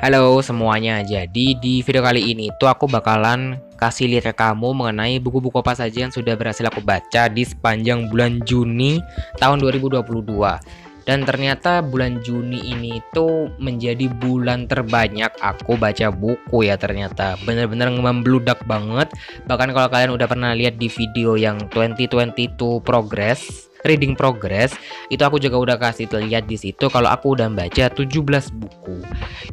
Halo semuanya, jadi di video kali ini tuh aku bakalan kasih lihat ke kamu mengenai buku-buku apa saja yang sudah berhasil aku baca di sepanjang bulan Juni tahun 2022 dan ternyata bulan Juni ini tuh menjadi bulan terbanyak aku baca buku ya ternyata bener-bener membludak banget bahkan kalau kalian udah pernah lihat di video yang 2022 progress reading progress itu aku juga udah kasih terlihat di situ kalau aku udah baca 17 buku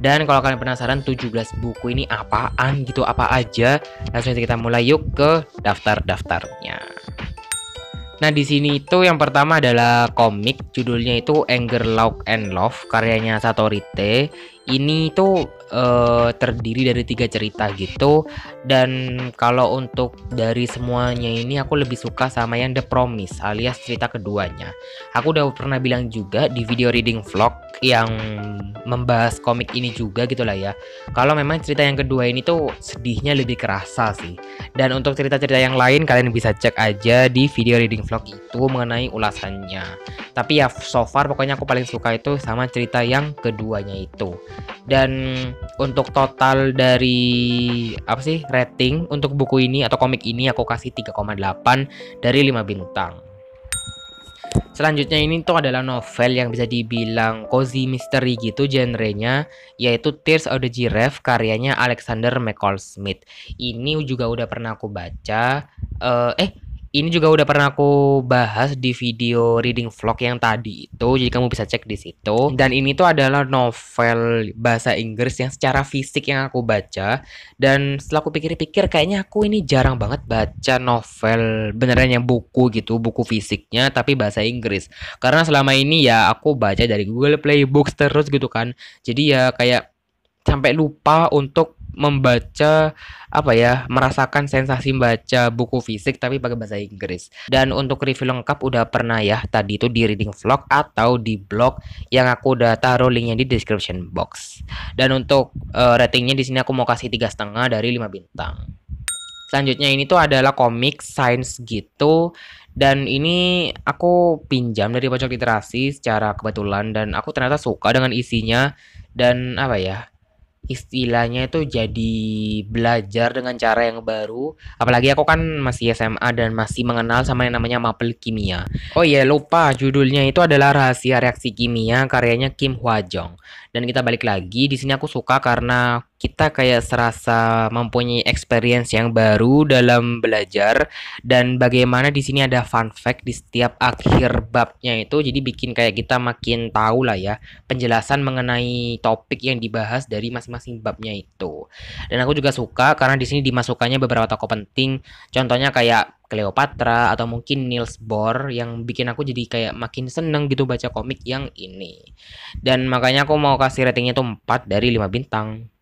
dan kalau kalian penasaran 17 buku ini apaan gitu apa aja langsung kita mulai yuk ke daftar-daftarnya Nah di sini itu yang pertama adalah komik judulnya itu Anger, Love and Love karyanya Satorite ini tuh uh, terdiri dari tiga cerita gitu dan kalau untuk dari semuanya ini aku lebih suka sama yang The Promise alias cerita keduanya aku udah pernah bilang juga di video reading vlog yang membahas komik ini juga gitu lah ya kalau memang cerita yang kedua ini tuh sedihnya lebih kerasa sih dan untuk cerita-cerita yang lain kalian bisa cek aja di video reading vlog itu mengenai ulasannya tapi ya so far pokoknya aku paling suka itu sama cerita yang keduanya itu dan untuk total dari apa sih rating untuk buku ini atau komik ini aku kasih 3,8 dari 5 bintang. Selanjutnya ini tuh adalah novel yang bisa dibilang cozy mystery gitu genrenya yaitu Tears of the Giraffe karyanya Alexander McCall Smith. Ini juga udah pernah aku baca uh, eh, eh ini juga udah pernah aku bahas di video reading vlog yang tadi itu, jadi kamu bisa cek di situ. Dan ini tuh adalah novel bahasa Inggris yang secara fisik yang aku baca. Dan setelah aku pikir-pikir, kayaknya aku ini jarang banget baca novel beneran yang buku gitu, buku fisiknya, tapi bahasa Inggris. Karena selama ini ya aku baca dari Google Play Books terus gitu kan. Jadi ya kayak sampai lupa untuk membaca apa ya merasakan sensasi baca buku fisik tapi pakai bahasa Inggris dan untuk review lengkap udah pernah ya tadi itu di reading vlog atau di blog yang aku udah taruh linknya di description box dan untuk uh, ratingnya di sini aku mau kasih tiga setengah dari 5 bintang selanjutnya ini tuh adalah komik science gitu dan ini aku pinjam dari pojok literasi secara kebetulan dan aku ternyata suka dengan isinya dan apa ya istilahnya itu jadi belajar dengan cara yang baru. Apalagi aku kan masih SMA dan masih mengenal sama yang namanya mapel kimia. Oh iya lupa judulnya itu adalah rahasia reaksi kimia karyanya Kim Hwa Jong. Dan kita balik lagi di sini aku suka karena kita kayak serasa mempunyai experience yang baru dalam belajar dan bagaimana di sini ada fun fact di setiap akhir babnya itu jadi bikin kayak kita makin tahu lah ya penjelasan mengenai topik yang dibahas dari masing-masing babnya itu. Dan aku juga suka karena di sini dimasukkannya beberapa tokoh penting contohnya kayak Cleopatra atau mungkin Niels Bohr yang bikin aku jadi kayak makin seneng gitu baca komik yang ini. Dan makanya aku mau kasih ratingnya tuh 4 dari 5 bintang.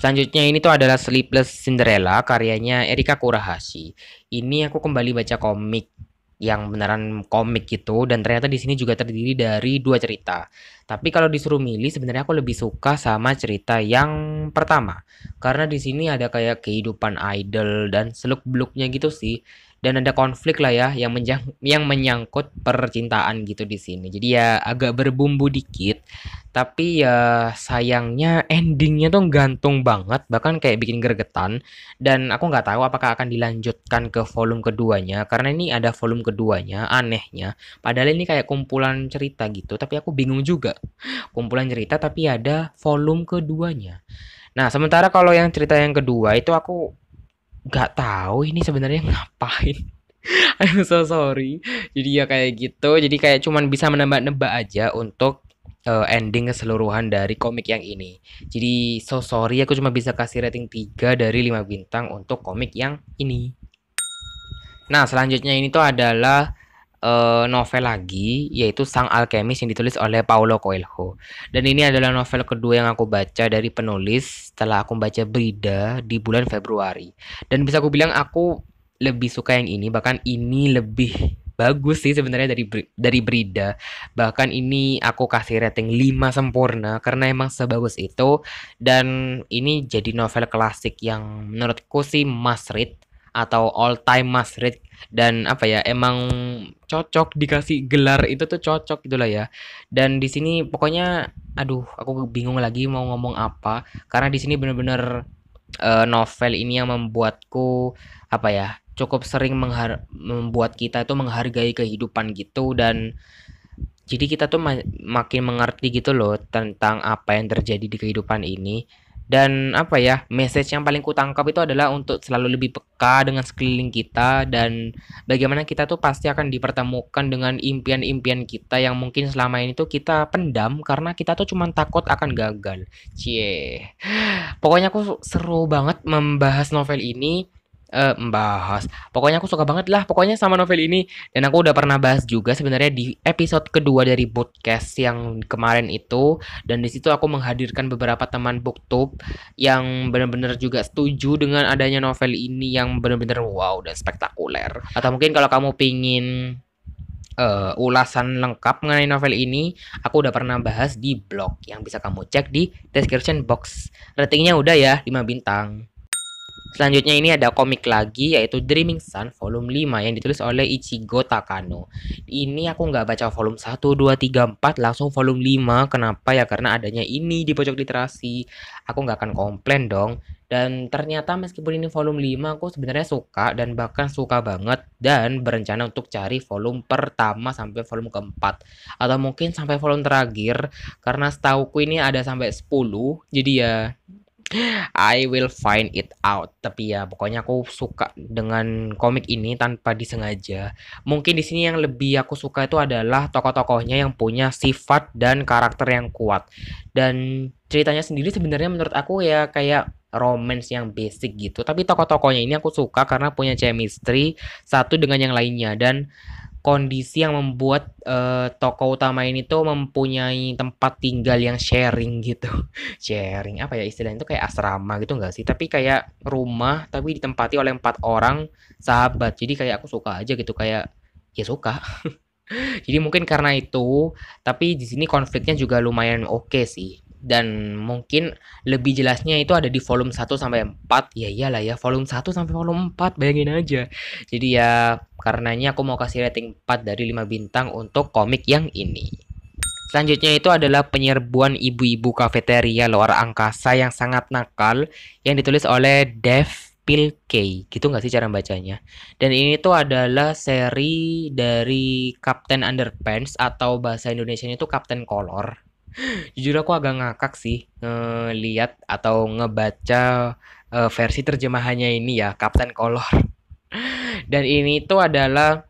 Selanjutnya ini tuh adalah Sleepless Cinderella karyanya Erika Kurahashi. Ini aku kembali baca komik yang beneran komik gitu dan ternyata di sini juga terdiri dari dua cerita. Tapi kalau disuruh milih sebenarnya aku lebih suka sama cerita yang pertama karena di sini ada kayak kehidupan idol dan seluk-beluknya gitu sih dan ada konflik lah ya yang menjang yang menyangkut percintaan gitu di sini. Jadi ya agak berbumbu dikit, tapi ya sayangnya endingnya tuh gantung banget, bahkan kayak bikin gergetan. Dan aku nggak tahu apakah akan dilanjutkan ke volume keduanya, karena ini ada volume keduanya, anehnya. Padahal ini kayak kumpulan cerita gitu, tapi aku bingung juga. Kumpulan cerita tapi ada volume keduanya. Nah, sementara kalau yang cerita yang kedua itu aku nggak tahu ini sebenarnya ngapain I'm so sorry jadi ya kayak gitu jadi kayak cuman bisa menebak-nebak aja untuk uh, ending keseluruhan dari komik yang ini jadi so sorry aku cuma bisa kasih rating 3 dari 5 bintang untuk komik yang ini nah selanjutnya ini tuh adalah Eh, novel lagi yaitu Sang Alkemis yang ditulis oleh Paulo Coelho. Dan ini adalah novel kedua yang aku baca dari penulis setelah aku baca Brida di bulan Februari. Dan bisa aku bilang aku lebih suka yang ini bahkan ini lebih bagus sih sebenarnya dari dari Brida. Bahkan ini aku kasih rating 5 sempurna karena emang sebagus itu dan ini jadi novel klasik yang menurutku sih must read atau all time must read dan apa ya emang cocok dikasih gelar itu tuh cocok gitulah ya dan di sini pokoknya aduh aku bingung lagi mau ngomong apa karena di sini bener-bener uh, novel ini yang membuatku apa ya cukup sering menghar membuat kita itu menghargai kehidupan gitu dan jadi kita tuh ma makin mengerti gitu loh tentang apa yang terjadi di kehidupan ini dan apa ya message yang paling kutangkap itu adalah untuk selalu lebih peka dengan sekeliling kita dan bagaimana kita tuh pasti akan dipertemukan dengan impian-impian kita yang mungkin selama ini tuh kita pendam karena kita tuh cuma takut akan gagal cie pokoknya aku seru banget membahas novel ini uh, membahas. Pokoknya aku suka banget lah pokoknya sama novel ini dan aku udah pernah bahas juga sebenarnya di episode kedua dari podcast yang kemarin itu dan di situ aku menghadirkan beberapa teman booktube yang benar-benar juga setuju dengan adanya novel ini yang benar-benar wow dan spektakuler. Atau mungkin kalau kamu pingin uh, ulasan lengkap mengenai novel ini aku udah pernah bahas di blog yang bisa kamu cek di description box. Ratingnya udah ya 5 bintang. Selanjutnya ini ada komik lagi yaitu Dreaming Sun volume 5 yang ditulis oleh Ichigo Takano. Ini aku nggak baca volume 1, 2, 3, 4 langsung volume 5. Kenapa ya? Karena adanya ini di pojok literasi. Aku nggak akan komplain dong. Dan ternyata meskipun ini volume 5 aku sebenarnya suka dan bahkan suka banget dan berencana untuk cari volume pertama sampai volume keempat atau mungkin sampai volume terakhir karena setauku ini ada sampai 10 jadi ya I will find it out. Tapi ya pokoknya aku suka dengan komik ini tanpa disengaja. Mungkin di sini yang lebih aku suka itu adalah tokoh-tokohnya yang punya sifat dan karakter yang kuat. Dan ceritanya sendiri sebenarnya menurut aku ya kayak romance yang basic gitu. Tapi tokoh-tokohnya ini aku suka karena punya chemistry satu dengan yang lainnya dan kondisi yang membuat uh, eh, toko utama ini tuh mempunyai tempat tinggal yang sharing gitu sharing apa ya istilahnya itu kayak asrama gitu nggak sih tapi kayak rumah tapi ditempati oleh empat orang sahabat jadi kayak aku suka aja gitu kayak ya suka jadi mungkin karena itu tapi di sini konfliknya juga lumayan oke okay sih dan mungkin lebih jelasnya itu ada di volume 1 sampai 4 ya iyalah ya volume 1 sampai volume 4 bayangin aja jadi ya karenanya aku mau kasih rating 4 dari 5 bintang untuk komik yang ini Selanjutnya itu adalah penyerbuan ibu-ibu kafeteria luar angkasa yang sangat nakal yang ditulis oleh Dev Pilkey. Gitu nggak sih cara bacanya? Dan ini tuh adalah seri dari Captain Underpants atau bahasa Indonesia itu Captain Color jujur aku agak ngakak sih ngelihat atau ngebaca uh, versi terjemahannya ini ya Kapten Color dan ini itu adalah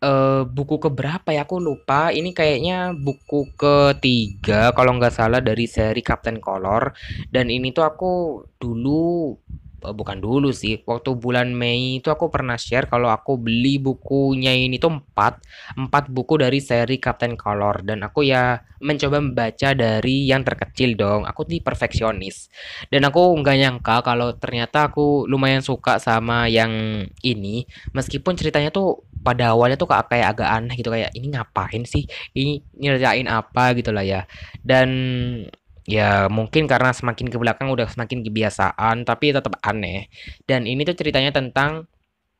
uh, buku berapa ya aku lupa ini kayaknya buku ketiga kalau nggak salah dari seri Kapten Color dan ini tuh aku dulu Eh, bukan dulu sih waktu bulan Mei itu aku pernah share kalau aku beli bukunya ini tuh empat empat buku dari seri Captain Color dan aku ya mencoba membaca dari yang terkecil dong aku tuh perfeksionis dan aku nggak nyangka kalau ternyata aku lumayan suka sama yang ini meskipun ceritanya tuh pada awalnya tuh kayak agak aneh gitu kayak ini ngapain sih ini nyeritain apa gitu lah ya dan ya mungkin karena semakin ke belakang udah semakin kebiasaan tapi tetap aneh dan ini tuh ceritanya tentang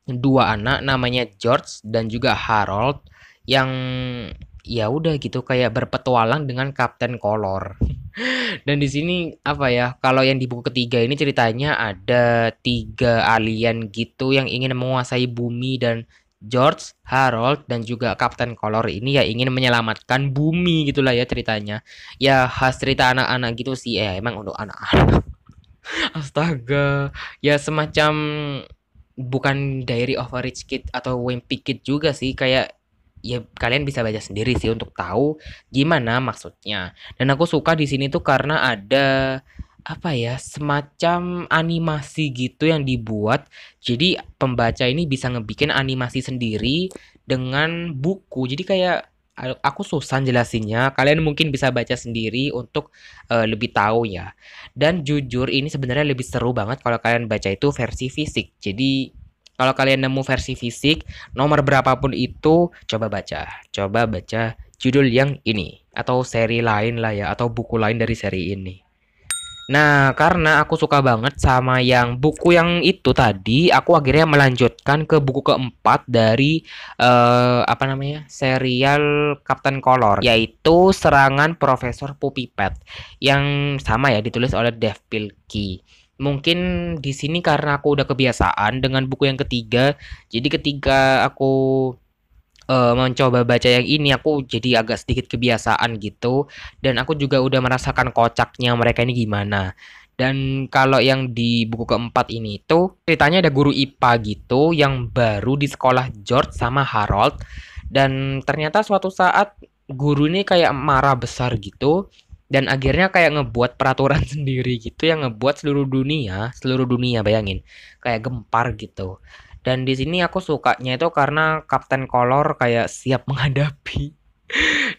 dua anak namanya George dan juga Harold yang ya udah gitu kayak berpetualang dengan Kapten Kolor dan di sini apa ya kalau yang di buku ketiga ini ceritanya ada tiga alien gitu yang ingin menguasai bumi dan George, Harold, dan juga Captain Color ini ya ingin menyelamatkan bumi gitulah ya ceritanya. Ya khas cerita anak-anak gitu sih, ya. emang untuk anak-anak. Astaga, ya semacam bukan Diary of a Rich Kid atau Wimpy Kid juga sih, kayak ya kalian bisa baca sendiri sih untuk tahu gimana maksudnya. Dan aku suka di sini tuh karena ada apa ya semacam animasi gitu yang dibuat jadi pembaca ini bisa ngebikin animasi sendiri dengan buku jadi kayak aku susah jelasinnya kalian mungkin bisa baca sendiri untuk uh, lebih tahu ya dan jujur ini sebenarnya lebih seru banget kalau kalian baca itu versi fisik jadi kalau kalian nemu versi fisik nomor berapapun itu coba baca coba baca judul yang ini atau seri lain lah ya atau buku lain dari seri ini Nah, karena aku suka banget sama yang buku yang itu tadi, aku akhirnya melanjutkan ke buku keempat dari uh, apa namanya serial Captain Color, yaitu Serangan Profesor Pupipet, yang sama ya ditulis oleh Dev Pilkey. Mungkin di sini karena aku udah kebiasaan dengan buku yang ketiga, jadi ketika aku uh, mencoba baca yang ini aku jadi agak sedikit kebiasaan gitu dan aku juga udah merasakan kocaknya mereka ini gimana dan kalau yang di buku keempat ini itu ceritanya ada guru IPA gitu yang baru di sekolah George sama Harold dan ternyata suatu saat guru ini kayak marah besar gitu dan akhirnya kayak ngebuat peraturan sendiri gitu yang ngebuat seluruh dunia seluruh dunia bayangin kayak gempar gitu dan di sini aku sukanya itu karena Kapten Kolor kayak siap menghadapi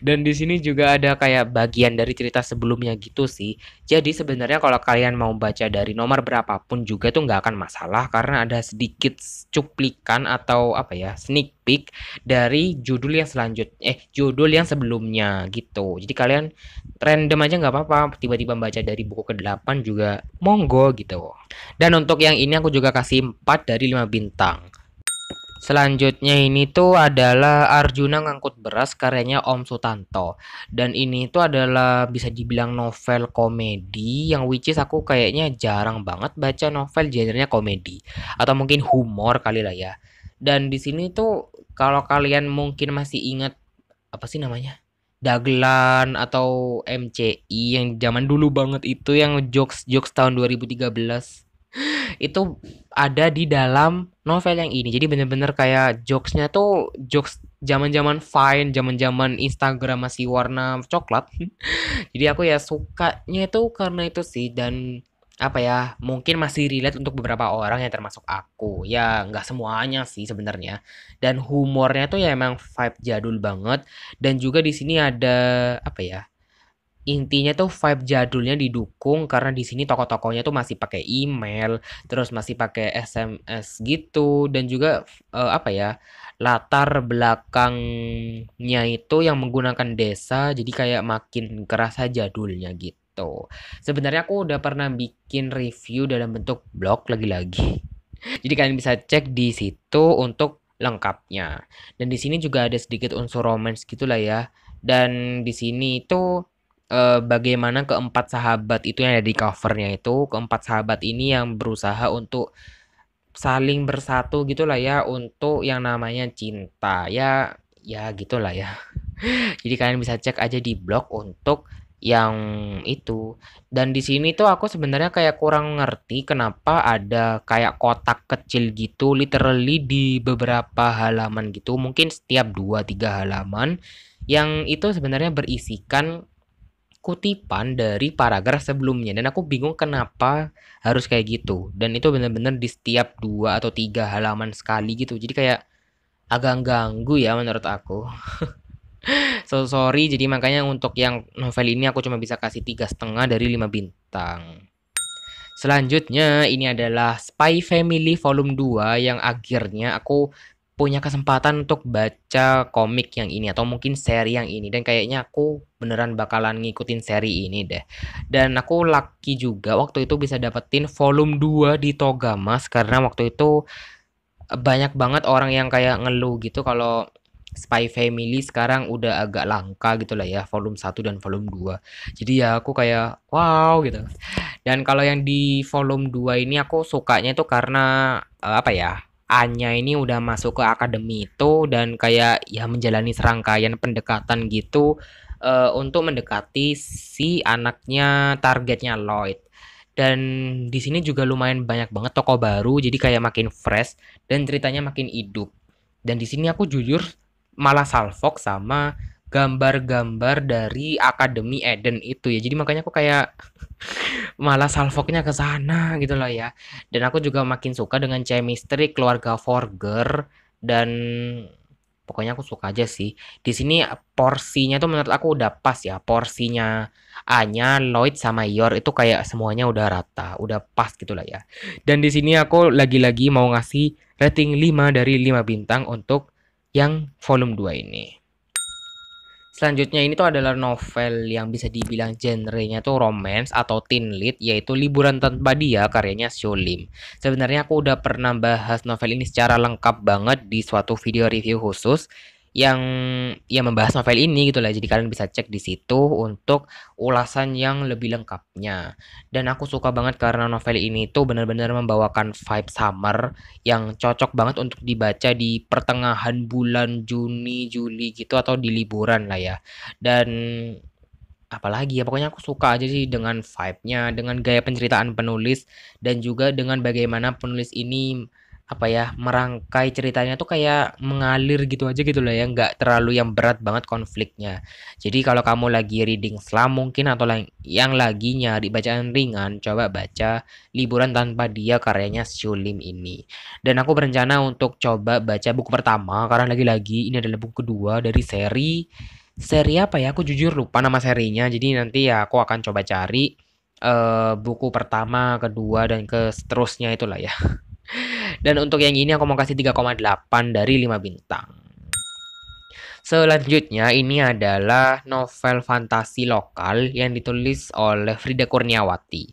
dan di sini juga ada kayak bagian dari cerita sebelumnya gitu sih. Jadi sebenarnya kalau kalian mau baca dari nomor berapapun juga tuh nggak akan masalah karena ada sedikit cuplikan atau apa ya sneak peek dari judul yang selanjutnya eh judul yang sebelumnya gitu. Jadi kalian random aja nggak apa-apa tiba-tiba baca dari buku ke-8 juga monggo gitu. Dan untuk yang ini aku juga kasih 4 dari 5 bintang. Selanjutnya ini tuh adalah Arjuna ngangkut beras karyanya Om Sutanto dan ini tuh adalah bisa dibilang novel komedi yang which is aku kayaknya jarang banget baca novel genrenya komedi atau mungkin humor kali lah ya. Dan di sini tuh kalau kalian mungkin masih ingat apa sih namanya? Dagelan atau MCI yang zaman dulu banget itu yang jokes-jokes tahun 2013 itu ada di dalam novel yang ini jadi bener-bener kayak jokesnya tuh jokes zaman-zaman fine zaman-zaman Instagram masih warna coklat. Jadi aku ya sukanya itu karena itu sih dan apa ya mungkin masih relate untuk beberapa orang yang termasuk aku ya nggak semuanya sih sebenarnya dan humornya tuh ya emang vibe jadul banget dan juga di sini ada apa ya intinya tuh vibe jadulnya didukung karena di sini toko-tokonya tuh masih pakai email, terus masih pakai SMS gitu dan juga uh, apa ya? latar belakangnya itu yang menggunakan desa jadi kayak makin kerasa jadulnya gitu. Sebenarnya aku udah pernah bikin review dalam bentuk blog lagi-lagi. Jadi kalian bisa cek di situ untuk lengkapnya. Dan di sini juga ada sedikit unsur romance gitulah ya. Dan di sini itu uh, bagaimana keempat sahabat itu yang ada di covernya itu keempat sahabat ini yang berusaha untuk saling bersatu gitulah ya untuk yang namanya cinta ya ya gitulah ya jadi kalian bisa cek aja di blog untuk yang itu dan di sini tuh aku sebenarnya kayak kurang ngerti kenapa ada kayak kotak kecil gitu literally di beberapa halaman gitu mungkin setiap dua tiga halaman yang itu sebenarnya berisikan kutipan dari paragraf sebelumnya dan aku bingung kenapa harus kayak gitu dan itu bener-bener di setiap dua atau tiga halaman sekali gitu jadi kayak agak ganggu ya menurut aku so sorry jadi makanya untuk yang novel ini aku cuma bisa kasih tiga setengah dari lima bintang Selanjutnya ini adalah Spy Family Volume 2 yang akhirnya aku punya kesempatan untuk baca komik yang ini atau mungkin seri yang ini dan kayaknya aku beneran bakalan ngikutin seri ini deh. Dan aku lucky juga waktu itu bisa dapetin volume 2 di Togamas karena waktu itu banyak banget orang yang kayak ngeluh gitu kalau Spy Family sekarang udah agak langka gitu lah ya volume 1 dan volume 2 jadi ya aku kayak wow gitu dan kalau yang di volume 2 ini aku sukanya itu karena eh, apa ya Anya ini udah masuk ke akademi itu dan kayak ya menjalani serangkaian pendekatan gitu uh, untuk mendekati si anaknya targetnya Lloyd. Dan di sini juga lumayan banyak banget toko baru jadi kayak makin fresh dan ceritanya makin hidup. Dan di sini aku jujur malah salfok sama gambar-gambar dari Akademi Eden itu ya. Jadi makanya aku kayak malah salvoknya ke sana gitu loh ya. Dan aku juga makin suka dengan chemistry keluarga Forger dan pokoknya aku suka aja sih. Di sini porsinya tuh menurut aku udah pas ya. Porsinya Anya, Lloyd sama Yor itu kayak semuanya udah rata, udah pas gitu lah ya. Dan di sini aku lagi-lagi mau ngasih rating 5 dari 5 bintang untuk yang volume 2 ini. Selanjutnya ini tuh adalah novel yang bisa dibilang genrenya tuh romance atau teen lit yaitu Liburan Tanpa Dia karyanya sholim Sebenarnya aku udah pernah bahas novel ini secara lengkap banget di suatu video review khusus yang yang membahas novel ini gitu lah. Jadi kalian bisa cek di situ untuk ulasan yang lebih lengkapnya. Dan aku suka banget karena novel ini tuh benar-benar membawakan vibe summer yang cocok banget untuk dibaca di pertengahan bulan Juni, Juli gitu atau di liburan lah ya. Dan apalagi ya pokoknya aku suka aja sih dengan vibe-nya, dengan gaya penceritaan penulis dan juga dengan bagaimana penulis ini apa ya merangkai ceritanya tuh kayak mengalir gitu aja gitu loh ya nggak terlalu yang berat banget konfliknya jadi kalau kamu lagi reading slam mungkin atau yang lagi nyari bacaan ringan coba baca liburan tanpa dia karyanya Shulim ini dan aku berencana untuk coba baca buku pertama karena lagi-lagi ini adalah buku kedua dari seri seri apa ya aku jujur lupa nama serinya jadi nanti ya aku akan coba cari uh, buku pertama kedua dan ke seterusnya itulah ya Dan untuk yang ini aku mau kasih 3,8 dari 5 bintang. Selanjutnya ini adalah novel fantasi lokal yang ditulis oleh Frida Kurniawati.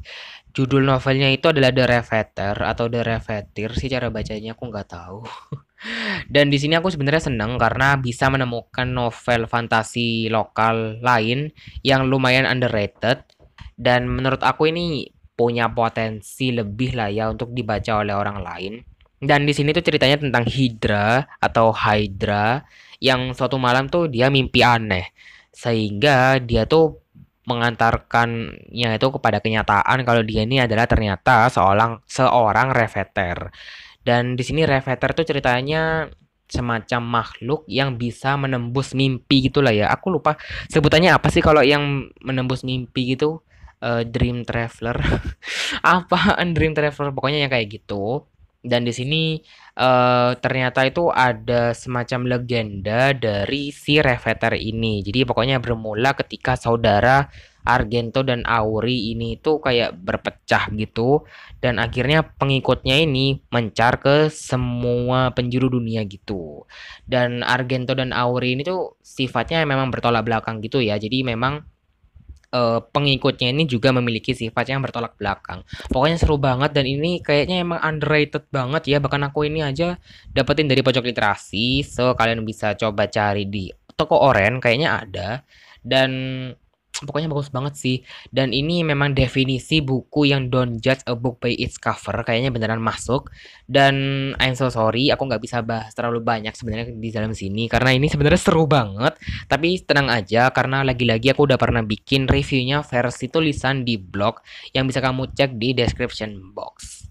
Judul novelnya itu adalah The Reveter atau The Revetir sih cara bacanya aku nggak tahu. Dan di sini aku sebenarnya seneng karena bisa menemukan novel fantasi lokal lain yang lumayan underrated dan menurut aku ini punya potensi lebih lah ya untuk dibaca oleh orang lain. Dan di sini tuh ceritanya tentang Hydra atau Hydra yang suatu malam tuh dia mimpi aneh sehingga dia tuh mengantarkannya itu kepada kenyataan kalau dia ini adalah ternyata seorang seorang reveter. Dan di sini reveter tuh ceritanya semacam makhluk yang bisa menembus mimpi gitulah ya. Aku lupa sebutannya apa sih kalau yang menembus mimpi gitu? uh, Dream Traveler apa Dream Traveler pokoknya yang kayak gitu dan di sini uh, ternyata itu ada semacam legenda dari si Reveter ini jadi pokoknya bermula ketika saudara Argento dan Auri ini tuh kayak berpecah gitu dan akhirnya pengikutnya ini mencar ke semua penjuru dunia gitu dan Argento dan Auri ini tuh sifatnya memang bertolak belakang gitu ya jadi memang uh, pengikutnya ini juga memiliki sifat yang bertolak belakang. Pokoknya seru banget dan ini kayaknya emang underrated banget ya. Bahkan aku ini aja dapetin dari pojok literasi. So kalian bisa coba cari di toko Oren kayaknya ada dan pokoknya bagus banget sih dan ini memang definisi buku yang don't judge a book by its cover kayaknya beneran masuk dan I'm so sorry aku nggak bisa bahas terlalu banyak sebenarnya di dalam sini karena ini sebenarnya seru banget tapi tenang aja karena lagi-lagi aku udah pernah bikin reviewnya versi tulisan di blog yang bisa kamu cek di description box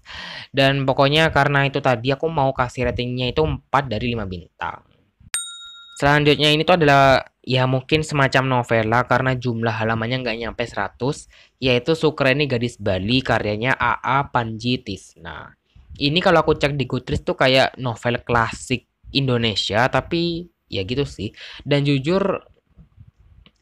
dan pokoknya karena itu tadi aku mau kasih ratingnya itu 4 dari 5 bintang Selanjutnya ini tuh adalah ya mungkin semacam novela karena jumlah halamannya nggak nyampe 100 yaitu Sukreni Gadis Bali karyanya AA Panji Tisna. Ini kalau aku cek di Goodreads tuh kayak novel klasik Indonesia tapi ya gitu sih. Dan jujur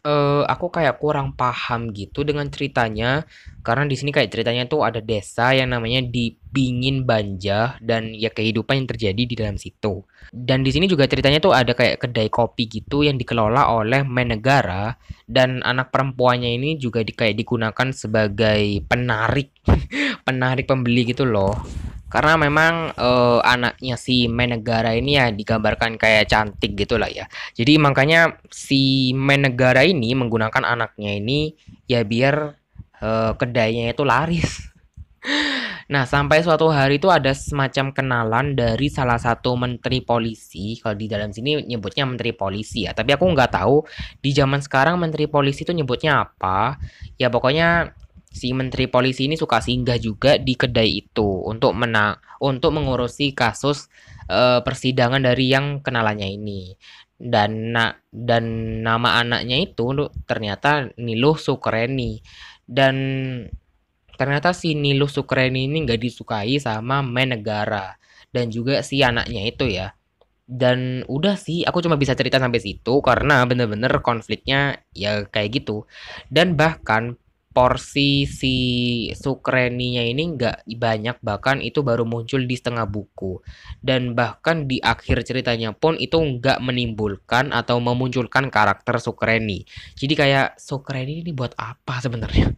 eh, aku kayak kurang paham gitu dengan ceritanya karena di sini kayak ceritanya tuh ada desa yang namanya di pingin banja dan ya kehidupan yang terjadi di dalam situ. Dan di sini juga ceritanya tuh ada kayak kedai kopi gitu yang dikelola oleh negara dan anak perempuannya ini juga di, kayak digunakan sebagai penarik penarik pembeli gitu loh. Karena memang uh, anaknya si negara ini ya digambarkan kayak cantik gitu lah ya. Jadi makanya si negara ini menggunakan anaknya ini ya biar uh, kedainya itu laris Nah, sampai suatu hari itu ada semacam kenalan dari salah satu menteri polisi. Kalau di dalam sini nyebutnya menteri polisi ya, tapi aku nggak tahu di zaman sekarang menteri polisi itu nyebutnya apa. Ya pokoknya si menteri polisi ini suka singgah juga di kedai itu untuk menang untuk mengurusi kasus e, persidangan dari yang kenalannya ini. Dan na dan nama anaknya itu ternyata Niluh Sukreni. Dan ternyata si nilo Sukreni ini nggak disukai sama Menegara dan juga si anaknya itu ya dan udah sih aku cuma bisa cerita sampai situ karena bener-bener konfliknya ya kayak gitu dan bahkan porsi si Sukreninya ini nggak banyak bahkan itu baru muncul di setengah buku dan bahkan di akhir ceritanya pun itu nggak menimbulkan atau memunculkan karakter Sukreni jadi kayak Sukreni ini buat apa sebenarnya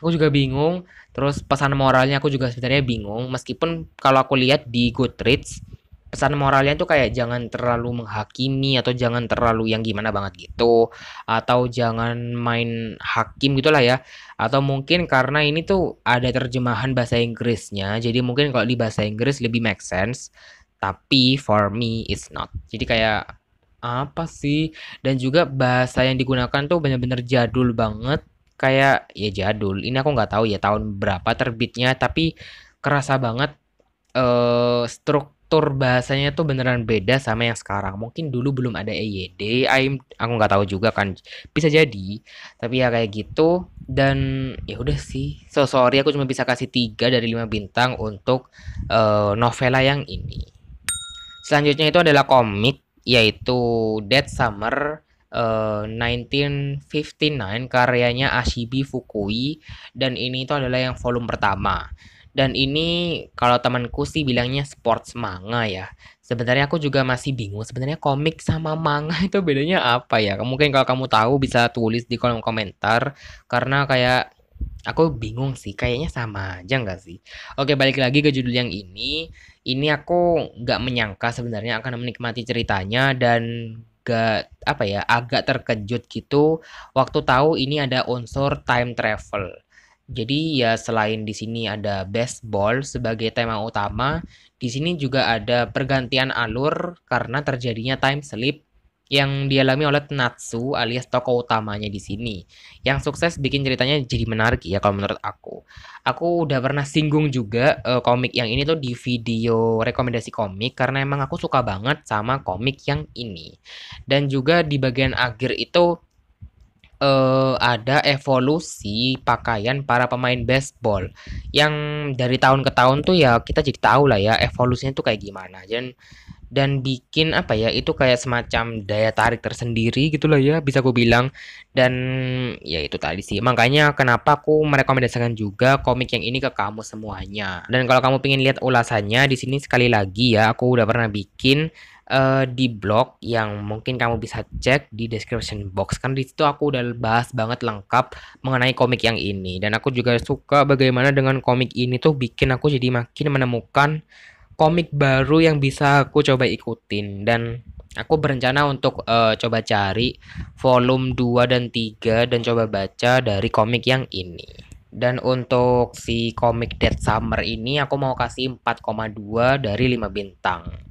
aku juga bingung terus pesan moralnya aku juga sebenarnya bingung meskipun kalau aku lihat di Goodreads pesan moralnya tuh kayak jangan terlalu menghakimi atau jangan terlalu yang gimana banget gitu atau jangan main hakim gitulah ya atau mungkin karena ini tuh ada terjemahan bahasa Inggrisnya jadi mungkin kalau di bahasa Inggris lebih make sense tapi for me it's not jadi kayak apa sih dan juga bahasa yang digunakan tuh bener-bener jadul banget kayak ya jadul. Ini aku nggak tahu ya tahun berapa terbitnya, tapi kerasa banget uh, struktur bahasanya tuh beneran beda sama yang sekarang. Mungkin dulu belum ada EYD, I'm, aku nggak tahu juga kan. Bisa jadi, tapi ya kayak gitu. Dan ya udah sih, so sorry aku cuma bisa kasih tiga dari lima bintang untuk uh, novela yang ini. Selanjutnya itu adalah komik yaitu Dead Summer 1959 eh, karyanya Ashibi Fukui dan ini itu adalah yang volume pertama. Dan ini kalau temanku sih bilangnya sports manga ya. Sebenarnya aku juga masih bingung sebenarnya komik sama manga itu bedanya apa ya. Mungkin kalau kamu tahu bisa tulis di kolom komentar karena kayak aku bingung sih kayaknya sama aja nggak sih oke balik lagi ke judul yang ini ini aku nggak menyangka sebenarnya akan menikmati ceritanya dan agak apa ya agak terkejut gitu waktu tahu ini ada unsur time travel. Jadi ya selain di sini ada baseball sebagai tema utama, di sini juga ada pergantian alur karena terjadinya time slip yang dialami oleh Natsu alias tokoh utamanya di sini yang sukses bikin ceritanya jadi menarik ya kalau menurut aku. Aku udah pernah singgung juga uh, komik yang ini tuh di video rekomendasi komik karena emang aku suka banget sama komik yang ini. Dan juga di bagian akhir itu uh, ada evolusi pakaian para pemain baseball yang dari tahun ke tahun tuh ya kita jadi tahu lah ya evolusinya tuh kayak gimana dan dan bikin apa ya itu kayak semacam daya tarik tersendiri gitu loh ya bisa gue bilang dan ya itu tadi sih makanya kenapa aku merekomendasikan juga komik yang ini ke kamu semuanya dan kalau kamu pengen lihat ulasannya di sini sekali lagi ya aku udah pernah bikin uh, di blog yang mungkin kamu bisa cek di description box kan di situ aku udah bahas banget lengkap mengenai komik yang ini dan aku juga suka bagaimana dengan komik ini tuh bikin aku jadi makin menemukan komik baru yang bisa aku coba ikutin dan aku berencana untuk uh, coba cari volume 2 dan 3 dan coba baca dari komik yang ini. Dan untuk si komik Dead Summer ini aku mau kasih 4,2 dari 5 bintang.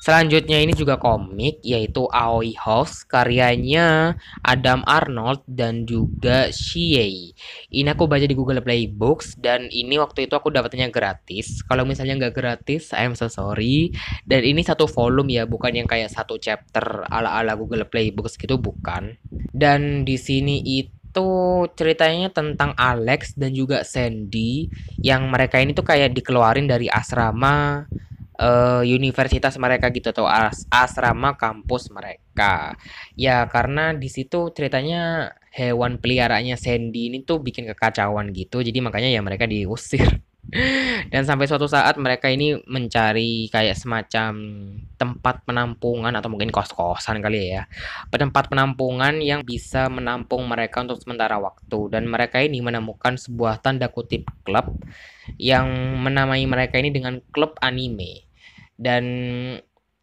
Selanjutnya ini juga komik yaitu Aoi House karyanya Adam Arnold dan juga Shiei. Ini aku baca di Google Play Books dan ini waktu itu aku dapatnya gratis. Kalau misalnya nggak gratis, I'm so sorry. Dan ini satu volume ya, bukan yang kayak satu chapter ala-ala Google Play Books gitu bukan. Dan di sini itu itu ceritanya tentang Alex dan juga Sandy yang mereka ini tuh kayak dikeluarin dari asrama uh, universitas mereka gitu atau as asrama kampus mereka. Ya karena di situ ceritanya hewan peliharaannya Sandy ini tuh bikin kekacauan gitu. Jadi makanya ya mereka diusir. Dan sampai suatu saat mereka ini mencari kayak semacam tempat penampungan atau mungkin kos-kosan kali ya. Tempat penampungan yang bisa menampung mereka untuk sementara waktu dan mereka ini menemukan sebuah tanda kutip klub yang menamai mereka ini dengan klub anime dan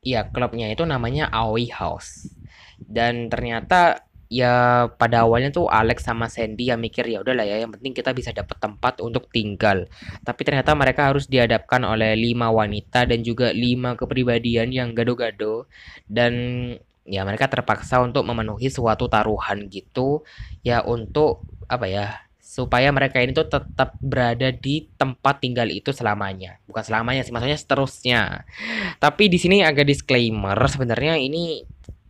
ya klubnya itu namanya Aoi House dan ternyata ya pada awalnya tuh Alex sama Sandy yang mikir ya udahlah ya yang penting kita bisa dapat tempat untuk tinggal tapi ternyata mereka harus dihadapkan oleh lima wanita dan juga lima kepribadian yang gado-gado dan ya mereka terpaksa untuk memenuhi suatu taruhan gitu ya untuk apa ya supaya mereka ini tuh tetap berada di tempat tinggal itu selamanya. Bukan selamanya sih, maksudnya seterusnya. Tapi di sini agak disclaimer sebenarnya ini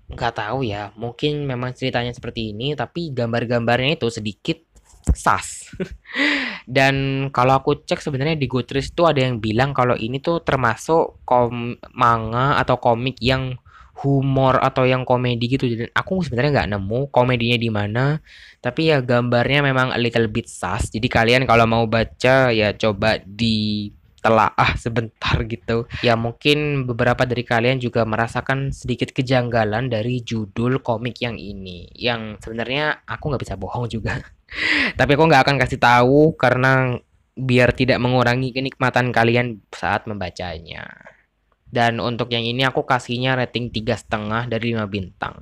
nggak tahu ya, mungkin memang ceritanya seperti ini tapi gambar-gambarnya itu sedikit sas. Dan kalau aku cek sebenarnya di Goodreads tuh ada yang bilang kalau ini tuh termasuk kom manga atau komik yang humor atau yang komedi gitu jadi aku sebenarnya nggak nemu komedinya di mana tapi ya gambarnya memang a little bit sus jadi kalian kalau mau baca ya coba di ah sebentar gitu ya mungkin beberapa dari kalian juga merasakan sedikit kejanggalan dari judul komik yang ini yang sebenarnya aku nggak bisa bohong juga tapi aku nggak akan kasih tahu karena biar tidak mengurangi kenikmatan kalian saat membacanya. Dan untuk yang ini aku kasihnya rating tiga setengah dari 5 bintang.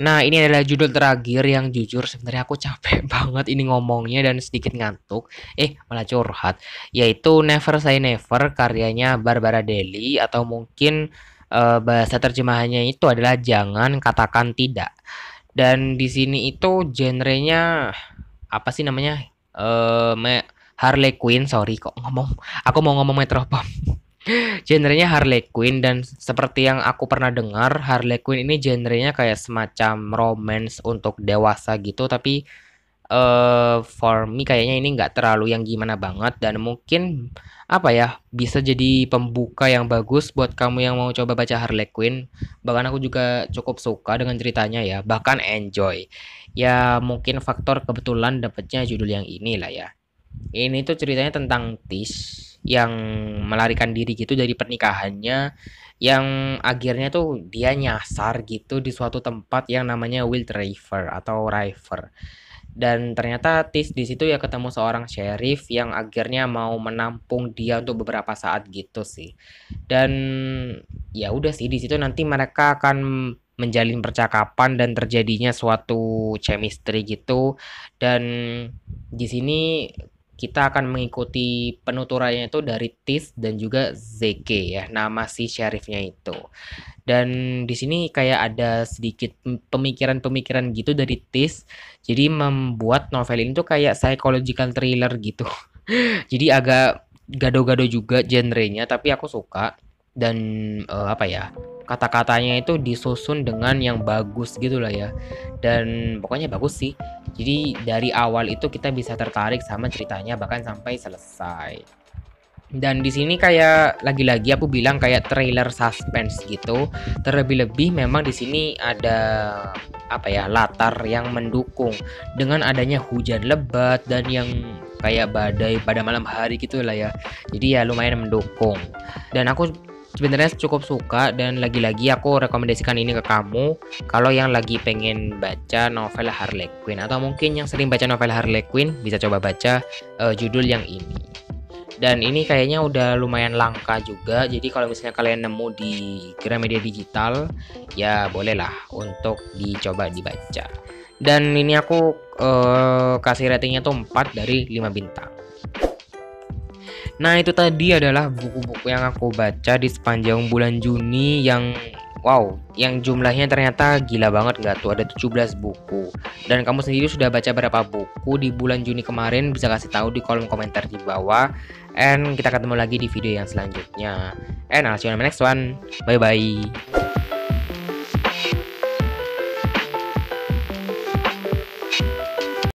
Nah ini adalah judul terakhir yang jujur sebenarnya aku capek banget ini ngomongnya dan sedikit ngantuk Eh malah curhat Yaitu Never Say Never karyanya Barbara Daly Atau mungkin uh, bahasa terjemahannya itu adalah jangan katakan tidak Dan di sini itu genrenya apa sih namanya uh, Harley Quinn sorry kok ngomong Aku mau ngomong Metropom Genrenya Harley Quinn dan seperti yang aku pernah dengar Harley Quinn ini genrenya kayak semacam romance untuk dewasa gitu tapi uh, for me kayaknya ini nggak terlalu yang gimana banget dan mungkin apa ya bisa jadi pembuka yang bagus buat kamu yang mau coba baca Harley Quinn bahkan aku juga cukup suka dengan ceritanya ya bahkan enjoy ya mungkin faktor kebetulan dapetnya judul yang inilah ya ini tuh ceritanya tentang Tish yang melarikan diri gitu dari pernikahannya yang akhirnya tuh dia nyasar gitu di suatu tempat yang namanya Wild River atau River. Dan ternyata Tis di situ ya ketemu seorang sheriff yang akhirnya mau menampung dia untuk beberapa saat gitu sih. Dan ya udah sih di situ nanti mereka akan menjalin percakapan dan terjadinya suatu chemistry gitu. Dan di sini kita akan mengikuti penuturannya itu dari Tis dan juga ZK ya nama si syarifnya itu dan di sini kayak ada sedikit pemikiran-pemikiran gitu dari Tis jadi membuat novel ini tuh kayak psychological thriller gitu jadi agak gado-gado juga genrenya tapi aku suka dan uh, apa ya kata-katanya itu disusun dengan yang bagus gitu lah ya dan pokoknya bagus sih jadi dari awal itu kita bisa tertarik sama ceritanya bahkan sampai selesai dan di sini kayak lagi-lagi aku bilang kayak trailer suspense gitu terlebih-lebih memang di sini ada apa ya latar yang mendukung dengan adanya hujan lebat dan yang kayak badai pada malam hari gitu lah ya jadi ya lumayan mendukung dan aku sebenarnya cukup suka dan lagi-lagi aku rekomendasikan ini ke kamu kalau yang lagi pengen baca novel Harley Quinn atau mungkin yang sering baca novel Harley Quinn bisa coba baca uh, judul yang ini dan ini kayaknya udah lumayan langka juga jadi kalau misalnya kalian nemu di kira media Digital ya bolehlah untuk dicoba dibaca dan ini aku uh, kasih ratingnya tuh 4 dari 5 bintang Nah itu tadi adalah buku-buku yang aku baca di sepanjang bulan Juni yang wow, yang jumlahnya ternyata gila banget gak tuh ada 17 buku. Dan kamu sendiri sudah baca berapa buku di bulan Juni kemarin bisa kasih tahu di kolom komentar di bawah. And kita ketemu lagi di video yang selanjutnya. And I'll see you on the next one. Bye bye.